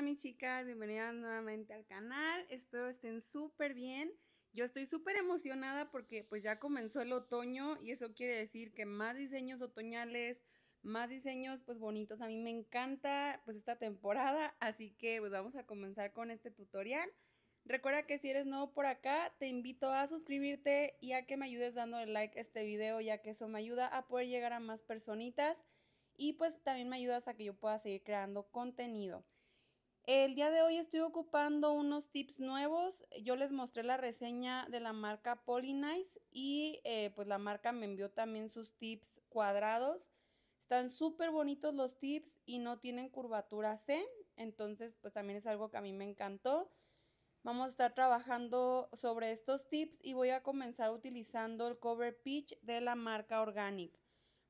Hola mis chicas, bienvenidas nuevamente al canal, espero estén súper bien. Yo estoy súper emocionada porque pues ya comenzó el otoño y eso quiere decir que más diseños otoñales, más diseños pues bonitos. A mí me encanta pues esta temporada, así que pues vamos a comenzar con este tutorial. Recuerda que si eres nuevo por acá, te invito a suscribirte y a que me ayudes dándole like a este video, ya que eso me ayuda a poder llegar a más personitas y pues también me ayudas a que yo pueda seguir creando contenido. El día de hoy estoy ocupando unos tips nuevos. Yo les mostré la reseña de la marca Polynice y eh, pues la marca me envió también sus tips cuadrados. Están súper bonitos los tips y no tienen curvatura C, entonces pues también es algo que a mí me encantó. Vamos a estar trabajando sobre estos tips y voy a comenzar utilizando el Cover Peach de la marca Organic.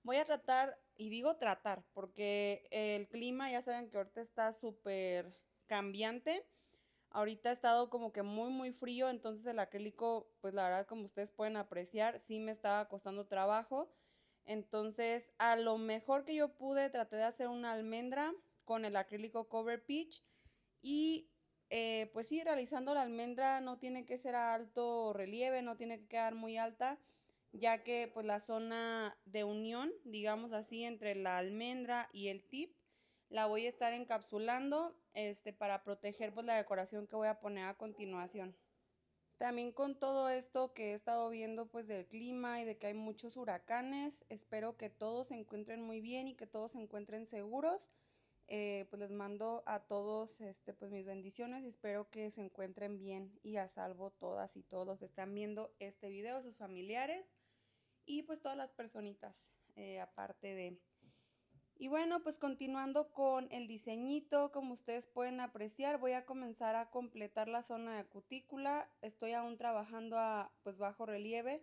Voy a tratar, y digo tratar, porque el clima ya saben que ahorita está súper cambiante. Ahorita ha estado como que muy, muy frío, entonces el acrílico, pues la verdad, como ustedes pueden apreciar, sí me estaba costando trabajo. Entonces, a lo mejor que yo pude, traté de hacer una almendra con el acrílico Cover Peach. Y eh, pues sí, realizando la almendra no tiene que ser a alto relieve, no tiene que quedar muy alta, ya que pues la zona de unión, digamos así, entre la almendra y el tip, la voy a estar encapsulando este, para proteger pues, la decoración que voy a poner a continuación. También con todo esto que he estado viendo pues del clima y de que hay muchos huracanes, espero que todos se encuentren muy bien y que todos se encuentren seguros. Eh, pues les mando a todos este, pues mis bendiciones y espero que se encuentren bien y a salvo todas y todos que están viendo este video, sus familiares y pues todas las personitas eh, aparte de y bueno, pues continuando con el diseñito, como ustedes pueden apreciar, voy a comenzar a completar la zona de cutícula. Estoy aún trabajando a pues bajo relieve.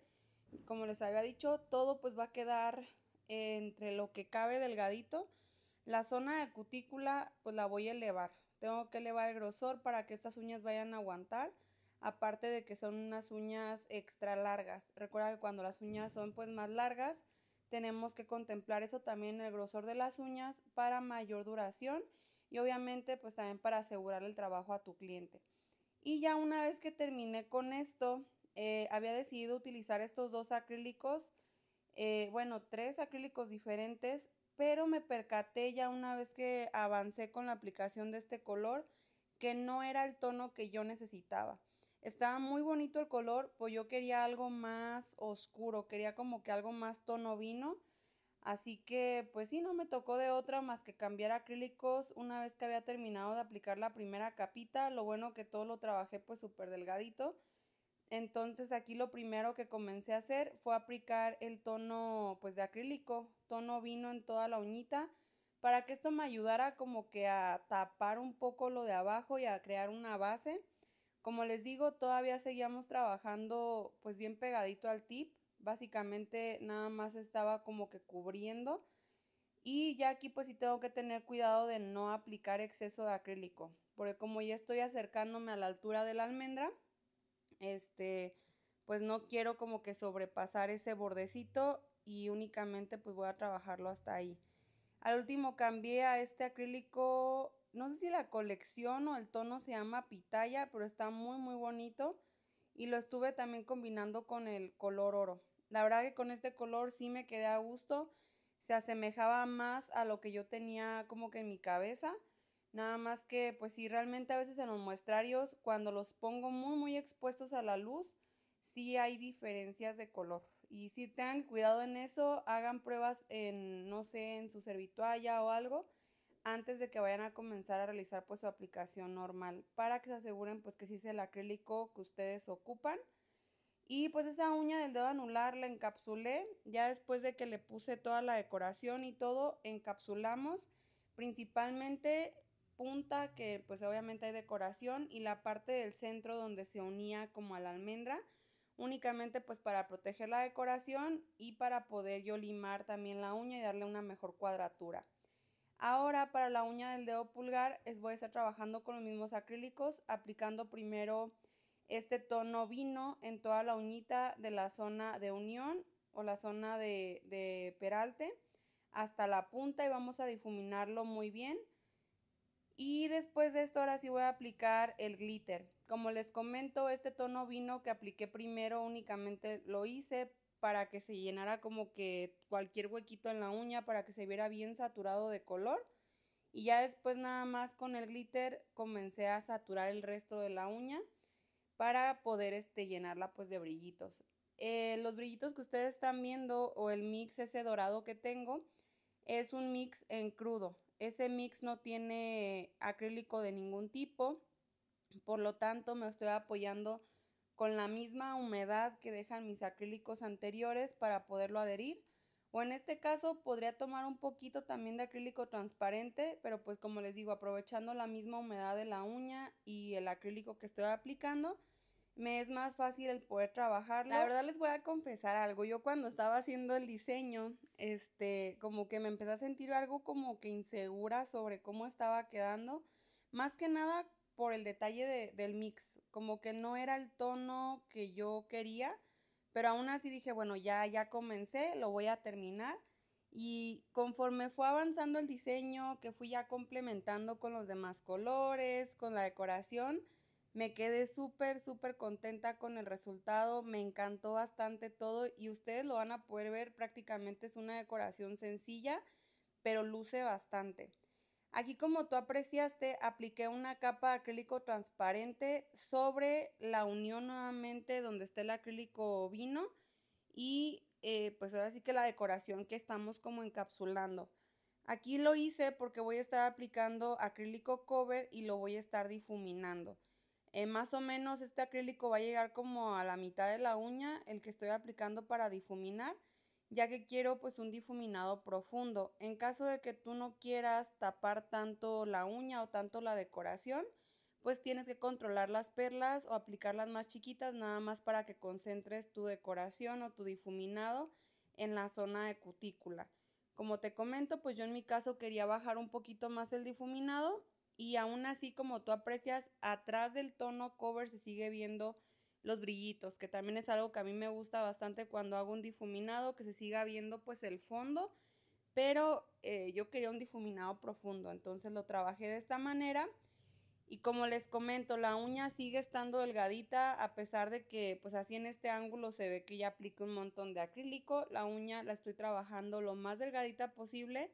Como les había dicho, todo pues va a quedar entre lo que cabe delgadito. La zona de cutícula pues la voy a elevar. Tengo que elevar el grosor para que estas uñas vayan a aguantar aparte de que son unas uñas extra largas. Recuerda que cuando las uñas son pues más largas, tenemos que contemplar eso también el grosor de las uñas para mayor duración y obviamente pues también para asegurar el trabajo a tu cliente. Y ya una vez que terminé con esto, eh, había decidido utilizar estos dos acrílicos, eh, bueno, tres acrílicos diferentes, pero me percaté ya una vez que avancé con la aplicación de este color que no era el tono que yo necesitaba. Estaba muy bonito el color, pues yo quería algo más oscuro, quería como que algo más tono vino. Así que pues sí, no me tocó de otra más que cambiar acrílicos una vez que había terminado de aplicar la primera capita. Lo bueno que todo lo trabajé pues súper delgadito. Entonces aquí lo primero que comencé a hacer fue aplicar el tono pues de acrílico, tono vino en toda la uñita para que esto me ayudara como que a tapar un poco lo de abajo y a crear una base. Como les digo, todavía seguíamos trabajando pues bien pegadito al tip. Básicamente nada más estaba como que cubriendo. Y ya aquí pues sí tengo que tener cuidado de no aplicar exceso de acrílico. Porque como ya estoy acercándome a la altura de la almendra, este, pues no quiero como que sobrepasar ese bordecito y únicamente pues voy a trabajarlo hasta ahí. Al último cambié a este acrílico no sé si la colección o el tono se llama pitaya, pero está muy, muy bonito. Y lo estuve también combinando con el color oro. La verdad que con este color sí me quedé a gusto. Se asemejaba más a lo que yo tenía como que en mi cabeza. Nada más que, pues sí, realmente a veces en los muestrarios, cuando los pongo muy, muy expuestos a la luz, sí hay diferencias de color. Y si tengan cuidado en eso, hagan pruebas en, no sé, en su servitualla o algo, antes de que vayan a comenzar a realizar pues su aplicación normal para que se aseguren pues que sí es el acrílico que ustedes ocupan. Y pues esa uña del dedo anular la encapsulé, ya después de que le puse toda la decoración y todo, encapsulamos principalmente punta que pues obviamente hay decoración y la parte del centro donde se unía como a la almendra, únicamente pues para proteger la decoración y para poder yo limar también la uña y darle una mejor cuadratura. Ahora para la uña del dedo pulgar es, voy a estar trabajando con los mismos acrílicos, aplicando primero este tono vino en toda la uñita de la zona de unión o la zona de, de peralte hasta la punta y vamos a difuminarlo muy bien. Y después de esto ahora sí voy a aplicar el glitter. Como les comento, este tono vino que apliqué primero únicamente lo hice para que se llenara como que cualquier huequito en la uña para que se viera bien saturado de color. Y ya después nada más con el glitter comencé a saturar el resto de la uña para poder este, llenarla pues de brillitos. Eh, los brillitos que ustedes están viendo o el mix ese dorado que tengo es un mix en crudo. Ese mix no tiene acrílico de ningún tipo, por lo tanto me estoy apoyando con la misma humedad que dejan mis acrílicos anteriores para poderlo adherir. O en este caso podría tomar un poquito también de acrílico transparente, pero pues como les digo, aprovechando la misma humedad de la uña y el acrílico que estoy aplicando, me es más fácil el poder trabajarlo. La verdad les voy a confesar algo, yo cuando estaba haciendo el diseño, este, como que me empecé a sentir algo como que insegura sobre cómo estaba quedando, más que nada por el detalle del mix, como que no era el tono que yo quería, pero aún así dije, bueno, ya, ya comencé, lo voy a terminar. Y conforme fue avanzando el diseño, que fui ya complementando con los demás colores, con la decoración, me quedé súper, súper contenta con el resultado, me encantó bastante todo y ustedes lo van a poder ver, prácticamente es una decoración sencilla, pero luce bastante. Aquí como tú apreciaste, apliqué una capa de acrílico transparente sobre la unión nuevamente donde está el acrílico vino y eh, pues ahora sí que la decoración que estamos como encapsulando. Aquí lo hice porque voy a estar aplicando acrílico cover y lo voy a estar difuminando. Eh, más o menos este acrílico va a llegar como a la mitad de la uña, el que estoy aplicando para difuminar ya que quiero pues un difuminado profundo. En caso de que tú no quieras tapar tanto la uña o tanto la decoración, pues tienes que controlar las perlas o aplicarlas más chiquitas nada más para que concentres tu decoración o tu difuminado en la zona de cutícula. Como te comento, pues yo en mi caso quería bajar un poquito más el difuminado y aún así como tú aprecias, atrás del tono cover se sigue viendo los brillitos, que también es algo que a mí me gusta bastante cuando hago un difuminado, que se siga viendo pues el fondo, pero eh, yo quería un difuminado profundo, entonces lo trabajé de esta manera. Y como les comento, la uña sigue estando delgadita a pesar de que pues así en este ángulo se ve que ya apliqué un montón de acrílico. La uña la estoy trabajando lo más delgadita posible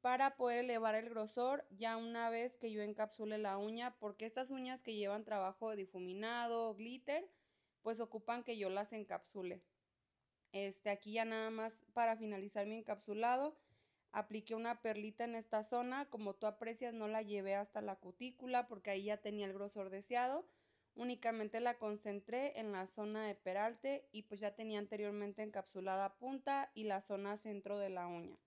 para poder elevar el grosor ya una vez que yo encapsule la uña porque estas uñas que llevan trabajo de difuminado, glitter, pues ocupan que yo las encapsule. Este, aquí ya nada más para finalizar mi encapsulado, apliqué una perlita en esta zona, como tú aprecias no la llevé hasta la cutícula porque ahí ya tenía el grosor deseado, únicamente la concentré en la zona de peralte y pues ya tenía anteriormente encapsulada punta y la zona centro de la uña.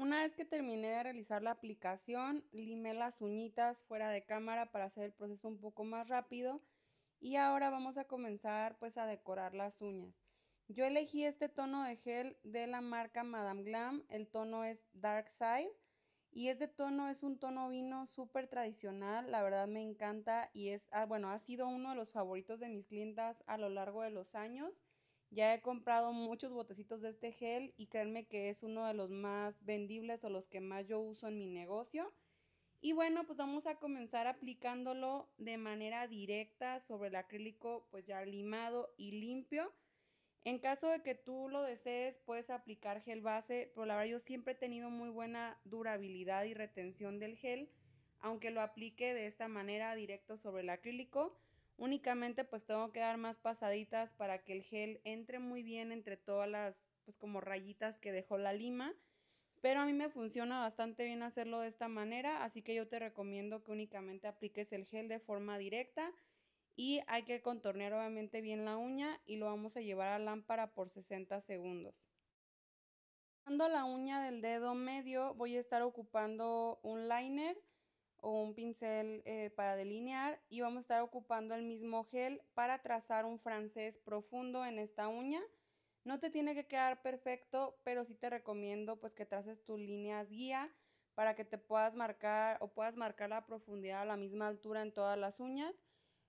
Una vez que terminé de realizar la aplicación, limé las uñitas fuera de cámara para hacer el proceso un poco más rápido y ahora vamos a comenzar pues a decorar las uñas. Yo elegí este tono de gel de la marca Madame Glam, el tono es Dark Side y este tono es un tono vino súper tradicional, la verdad me encanta y es, ah, bueno, ha sido uno de los favoritos de mis clientas a lo largo de los años. Ya he comprado muchos botecitos de este gel y créanme que es uno de los más vendibles o los que más yo uso en mi negocio. Y bueno, pues vamos a comenzar aplicándolo de manera directa sobre el acrílico pues ya limado y limpio. En caso de que tú lo desees, puedes aplicar gel base, pero la verdad yo siempre he tenido muy buena durabilidad y retención del gel, aunque lo aplique de esta manera directo sobre el acrílico. Únicamente pues tengo que dar más pasaditas para que el gel entre muy bien entre todas las pues como rayitas que dejó la lima. Pero a mí me funciona bastante bien hacerlo de esta manera, así que yo te recomiendo que únicamente apliques el gel de forma directa y hay que contornear obviamente bien la uña y lo vamos a llevar a lámpara por 60 segundos. Usando la uña del dedo medio voy a estar ocupando un liner o un pincel eh, para delinear y vamos a estar ocupando el mismo gel para trazar un francés profundo en esta uña. No te tiene que quedar perfecto, pero sí te recomiendo pues que traces tus líneas guía para que te puedas marcar o puedas marcar la profundidad a la misma altura en todas las uñas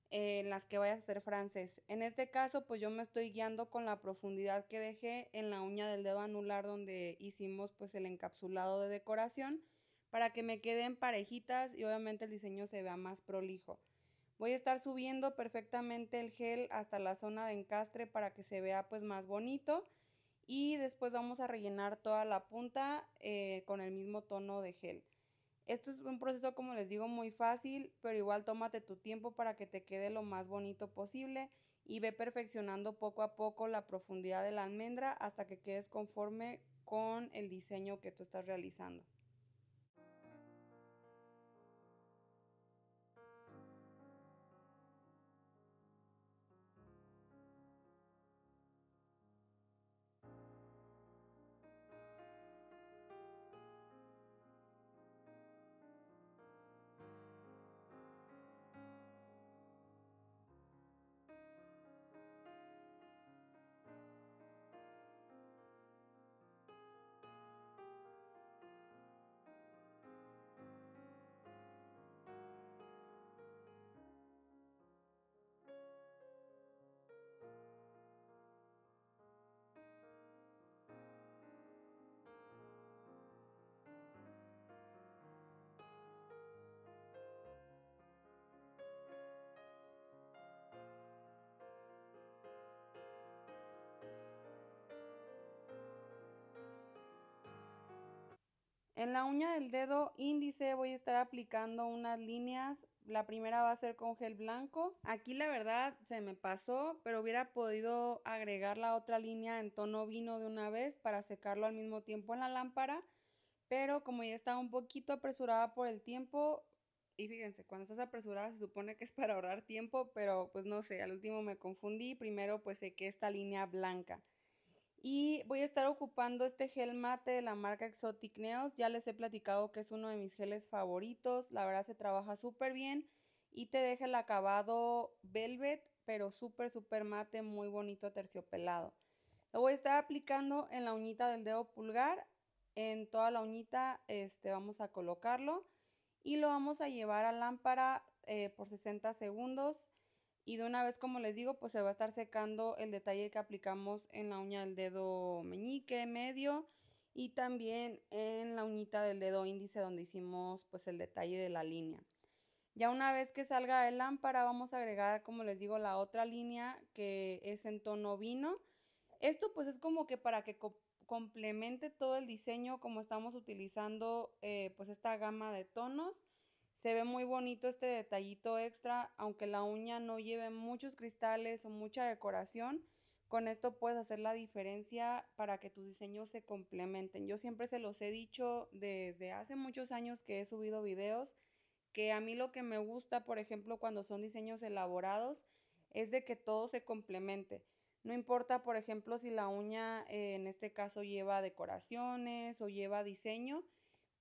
eh, en las que vayas a hacer francés. En este caso, pues yo me estoy guiando con la profundidad que dejé en la uña del dedo anular donde hicimos pues el encapsulado de decoración para que me queden parejitas y obviamente el diseño se vea más prolijo. Voy a estar subiendo perfectamente el gel hasta la zona de encastre para que se vea pues más bonito y después vamos a rellenar toda la punta eh, con el mismo tono de gel. Esto es un proceso, como les digo, muy fácil, pero igual tómate tu tiempo para que te quede lo más bonito posible y ve perfeccionando poco a poco la profundidad de la almendra hasta que quedes conforme con el diseño que tú estás realizando. En la uña del dedo índice voy a estar aplicando unas líneas. La primera va a ser con gel blanco. Aquí la verdad se me pasó, pero hubiera podido agregar la otra línea en tono vino de una vez para secarlo al mismo tiempo en la lámpara. Pero como ya estaba un poquito apresurada por el tiempo, y fíjense, cuando estás apresurada se supone que es para ahorrar tiempo, pero pues no sé, al último me confundí. Primero pues sequé esta línea blanca. Y voy a estar ocupando este gel mate de la marca Exotic Nails. Ya les he platicado que es uno de mis geles favoritos. La verdad se trabaja súper bien y te deja el acabado velvet, pero súper, súper mate, muy bonito terciopelado. Lo voy a estar aplicando en la uñita del dedo pulgar. En toda la uñita este, vamos a colocarlo y lo vamos a llevar a lámpara eh, por 60 segundos y de una vez, como les digo, pues se va a estar secando el detalle que aplicamos en la uña del dedo meñique medio y también en la uñita del dedo índice donde hicimos pues el detalle de la línea. Ya una vez que salga el lámpara vamos a agregar, como les digo, la otra línea que es en tono vino. Esto pues es como que para que complemente todo el diseño como estamos utilizando eh, pues esta gama de tonos. Se ve muy bonito este detallito extra, aunque la uña no lleve muchos cristales o mucha decoración. Con esto puedes hacer la diferencia para que tus diseños se complementen. Yo siempre se los he dicho desde hace muchos años que he subido videos, que a mí lo que me gusta, por ejemplo, cuando son diseños elaborados, es de que todo se complemente. No importa, por ejemplo, si la uña eh, en este caso lleva decoraciones o lleva diseño,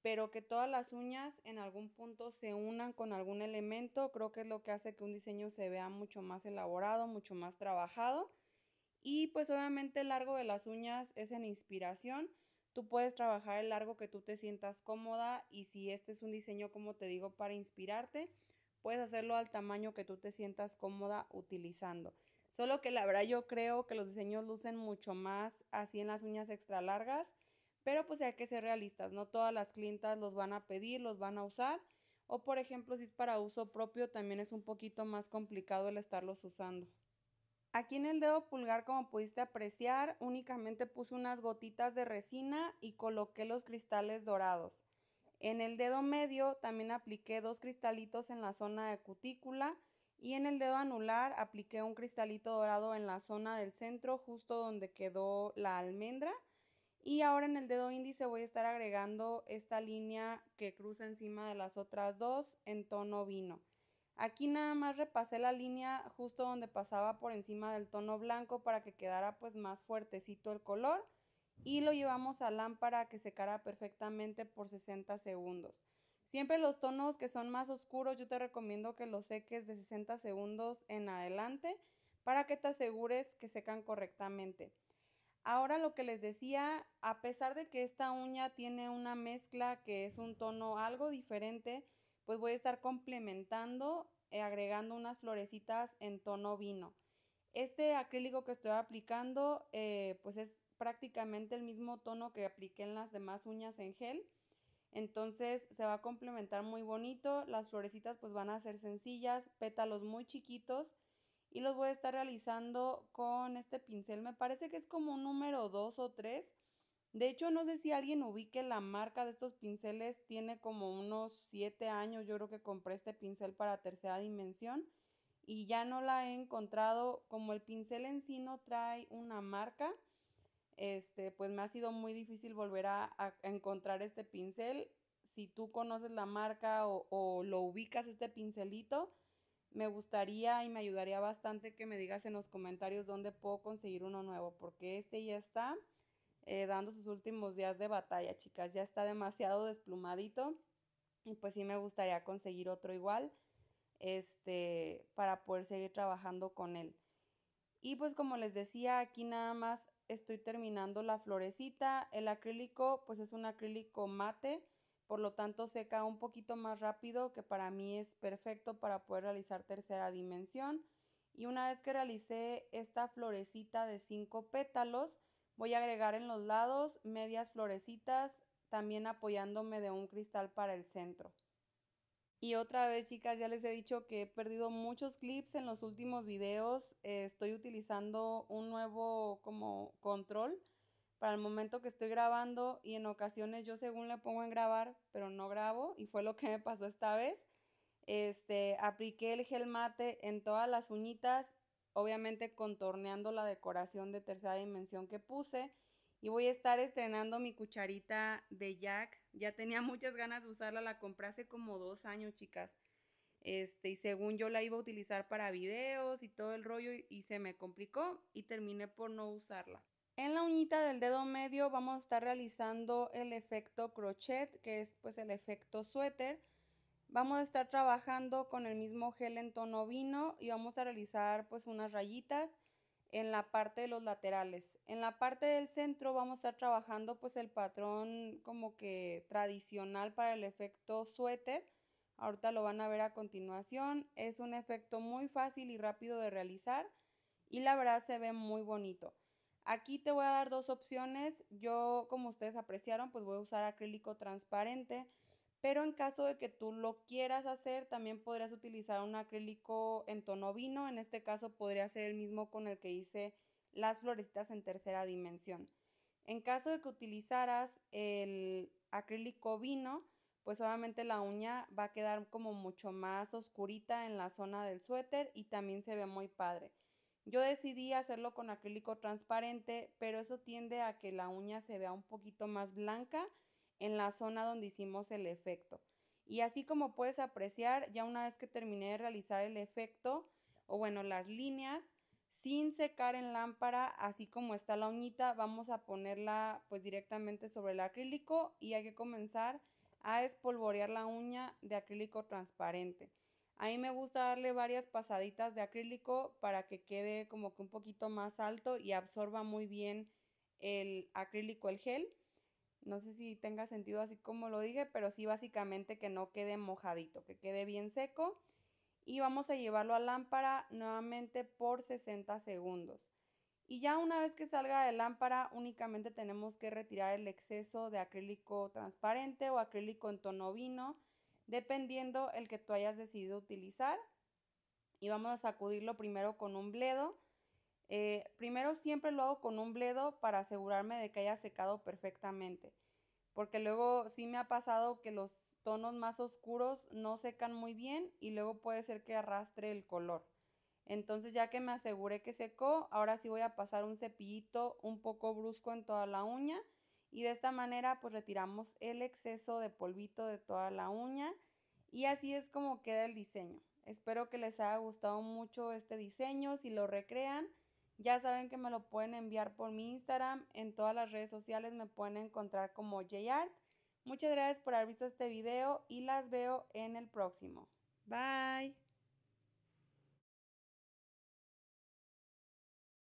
pero que todas las uñas en algún punto se unan con algún elemento, creo que es lo que hace que un diseño se vea mucho más elaborado, mucho más trabajado. Y pues obviamente el largo de las uñas es en inspiración. Tú puedes trabajar el largo que tú te sientas cómoda y si este es un diseño, como te digo, para inspirarte, puedes hacerlo al tamaño que tú te sientas cómoda utilizando. Solo que la verdad yo creo que los diseños lucen mucho más así en las uñas extra largas pero pues hay que ser realistas, no todas las clientas los van a pedir, los van a usar. O por ejemplo, si es para uso propio, también es un poquito más complicado el estarlos usando. Aquí en el dedo pulgar, como pudiste apreciar, únicamente puse unas gotitas de resina y coloqué los cristales dorados. En el dedo medio también apliqué dos cristalitos en la zona de cutícula y en el dedo anular apliqué un cristalito dorado en la zona del centro, justo donde quedó la almendra. Y ahora en el dedo índice voy a estar agregando esta línea que cruza encima de las otras dos en tono vino. Aquí nada más repasé la línea justo donde pasaba por encima del tono blanco para que quedara pues más fuertecito el color y lo llevamos a lámpara que secara perfectamente por 60 segundos. Siempre los tonos que son más oscuros yo te recomiendo que los seques de 60 segundos en adelante para que te asegures que secan correctamente. Ahora lo que les decía, a pesar de que esta uña tiene una mezcla que es un tono algo diferente, pues voy a estar complementando y eh, agregando unas florecitas en tono vino. Este acrílico que estoy aplicando eh, pues es prácticamente el mismo tono que apliqué en las demás uñas en gel. Entonces se va a complementar muy bonito, las florecitas pues van a ser sencillas, pétalos muy chiquitos y los voy a estar realizando con este pincel. Me parece que es como un número 2 o 3. De hecho, no sé si alguien ubique la marca de estos pinceles. Tiene como unos 7 años. Yo creo que compré este pincel para tercera dimensión y ya no la he encontrado. Como el pincel en sí no trae una marca, este, pues me ha sido muy difícil volver a, encontrar este pincel. Si tú conoces la marca o lo ubicas este pincelito, me gustaría y me ayudaría bastante que me digas en los comentarios dónde puedo conseguir uno nuevo, porque este ya está eh, dando sus últimos días de batalla, chicas, ya está demasiado desplumadito y pues sí me gustaría conseguir otro igual, este, para poder seguir trabajando con él. Y pues como les decía, aquí nada más estoy terminando la florecita, el acrílico pues es un acrílico mate, por lo tanto seca un poquito más rápido, que para mí es perfecto para poder realizar tercera dimensión. Y una vez que realicé esta florecita de cinco pétalos, voy a agregar en los lados medias florecitas, también apoyándome de un cristal para el centro. Y otra vez, chicas, ya les he dicho que he perdido muchos clips en los últimos videos. Eh, estoy utilizando un nuevo como control para el momento que estoy grabando y en ocasiones yo según le pongo en grabar, pero no grabo y fue lo que me pasó esta vez. Este, apliqué el gel mate en todas las uñitas, obviamente contorneando la decoración de tercera dimensión que puse y voy a estar estrenando mi cucharita de Jack. Ya tenía muchas ganas de usarla, la compré hace como dos años, chicas. Este, y según yo la iba a utilizar para videos y todo el rollo y se me complicó y terminé por no usarla. En la uñita del dedo medio vamos a estar realizando el efecto crochet, que es pues el efecto suéter. Vamos a estar trabajando con el mismo gel en tono vino y vamos a realizar pues unas rayitas en la parte de los laterales. En la parte del centro vamos a estar trabajando pues el patrón como que tradicional para el efecto suéter. Ahorita lo van a ver a continuación. Es un efecto muy fácil y rápido de realizar y la verdad se ve muy bonito. Aquí te voy a dar dos opciones. Yo, como ustedes apreciaron, pues voy a usar acrílico transparente, pero en caso de que tú lo quieras hacer, también podrías utilizar un acrílico en tono vino. En este caso podría ser el mismo con el que hice las florecitas en tercera dimensión. En caso de que utilizaras el acrílico vino, pues obviamente la uña va a quedar como mucho más oscurita en la zona del suéter y también se ve muy padre. Yo decidí hacerlo con acrílico transparente, pero eso tiende a que la uña se vea un poquito más blanca en la zona donde hicimos el efecto. Y así como puedes apreciar, ya una vez que terminé de realizar el efecto, o bueno, las líneas, sin secar en lámpara, así como está la uñita, vamos a ponerla pues directamente sobre el acrílico y hay que comenzar a espolvorear la uña de acrílico transparente. A mí me gusta darle varias pasaditas de acrílico para que quede como que un poquito más alto y absorba muy bien el acrílico, el gel. No sé si tenga sentido así como lo dije, pero sí básicamente que no quede mojadito, que quede bien seco. Y vamos a llevarlo a lámpara nuevamente por 60 segundos. Y ya una vez que salga de lámpara, únicamente tenemos que retirar el exceso de acrílico transparente o acrílico en tono vino dependiendo el que tú hayas decidido utilizar. Y vamos a sacudirlo primero con un bledo. Eh, primero siempre lo hago con un bledo para asegurarme de que haya secado perfectamente. Porque luego sí me ha pasado que los tonos más oscuros no secan muy bien y luego puede ser que arrastre el color. Entonces ya que me aseguré que secó, ahora sí voy a pasar un cepillito un poco brusco en toda la uña y de esta manera pues retiramos el exceso de polvito de toda la uña y así es como queda el diseño. Espero que les haya gustado mucho este diseño, si lo recrean ya saben que me lo pueden enviar por mi Instagram, en todas las redes sociales me pueden encontrar como JArt. Muchas gracias por haber visto este video y las veo en el próximo. Bye.